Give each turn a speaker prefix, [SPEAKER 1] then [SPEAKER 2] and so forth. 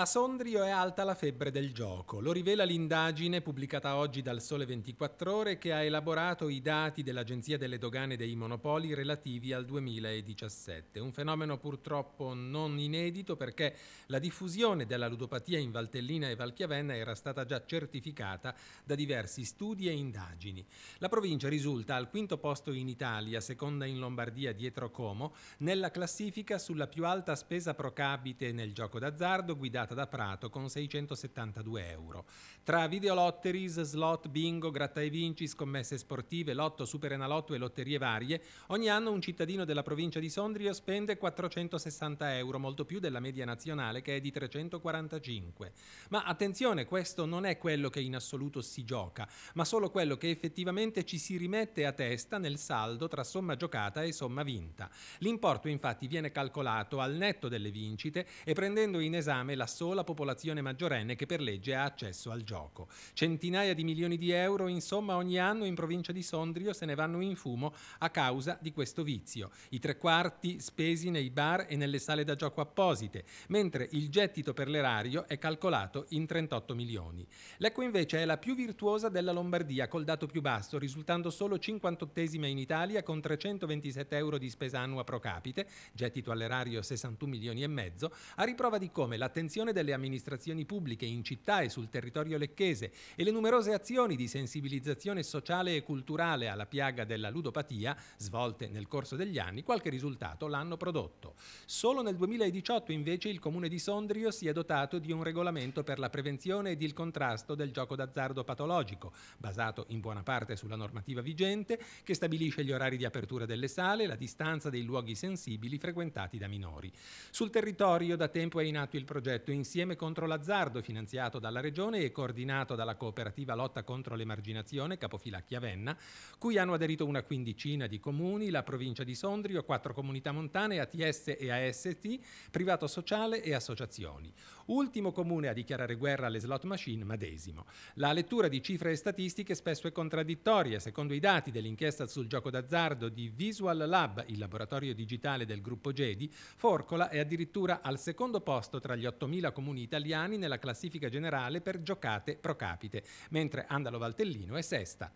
[SPEAKER 1] A Sondrio è alta la febbre del gioco, lo rivela l'indagine pubblicata oggi dal Sole 24 Ore che ha elaborato i dati dell'Agenzia delle Dogane dei Monopoli relativi al 2017, un fenomeno purtroppo non inedito perché la diffusione della ludopatia in Valtellina e Valchiavenna era stata già certificata da diversi studi e indagini. La provincia risulta al quinto posto in Italia, seconda in Lombardia dietro Como, nella classifica sulla più alta spesa pro capite nel gioco d'azzardo guidata giocata da Prato con 672 euro. Tra videolotteries, slot, bingo, gratta e vinci, scommesse sportive, lotto, superenalotto e lotterie varie, ogni anno un cittadino della provincia di Sondrio spende 460 euro, molto più della media nazionale che è di 345. Ma attenzione, questo non è quello che in assoluto si gioca, ma solo quello che effettivamente ci si rimette a testa nel saldo tra somma giocata e somma vinta. L'importo infatti viene calcolato al netto delle vincite e prendendo in esame la somma sola popolazione maggiorenne che per legge ha accesso al gioco. Centinaia di milioni di euro, insomma, ogni anno in provincia di Sondrio se ne vanno in fumo a causa di questo vizio. I tre quarti spesi nei bar e nelle sale da gioco apposite, mentre il gettito per l'erario è calcolato in 38 milioni. Lecco invece è la più virtuosa della Lombardia, col dato più basso, risultando solo 58esima in Italia con 327 euro di spesa annua pro capite, gettito all'erario 61 milioni e mezzo, a riprova di come l'attenzione l'azione delle amministrazioni pubbliche in città e sul territorio lecchese e le numerose azioni di sensibilizzazione sociale e culturale alla piaga della ludopatia svolte nel corso degli anni, qualche risultato l'hanno prodotto. Solo nel 2018 invece il comune di Sondrio si è dotato di un regolamento per la prevenzione ed il contrasto del gioco d'azzardo patologico, basato in buona parte sulla normativa vigente, che stabilisce gli orari di apertura delle sale, e la distanza dei luoghi sensibili frequentati da minori. Sul territorio da tempo è in atto il progetto progetto Insieme contro l'azzardo, finanziato dalla Regione e coordinato dalla cooperativa Lotta contro l'emarginazione, capofila Chiavenna, cui hanno aderito una quindicina di comuni, la provincia di Sondrio, quattro comunità montane, ATS e AST, privato sociale e associazioni. Ultimo comune a dichiarare guerra alle slot machine, Madesimo. La lettura di cifre e statistiche spesso è contraddittoria. Secondo i dati dell'inchiesta sul gioco d'azzardo di Visual Lab, il laboratorio digitale del gruppo GEDI, Forcola è addirittura al secondo posto tra gli 8.000 4.000 comuni italiani nella classifica generale per giocate pro capite, mentre Andalo Valtellino è sesta.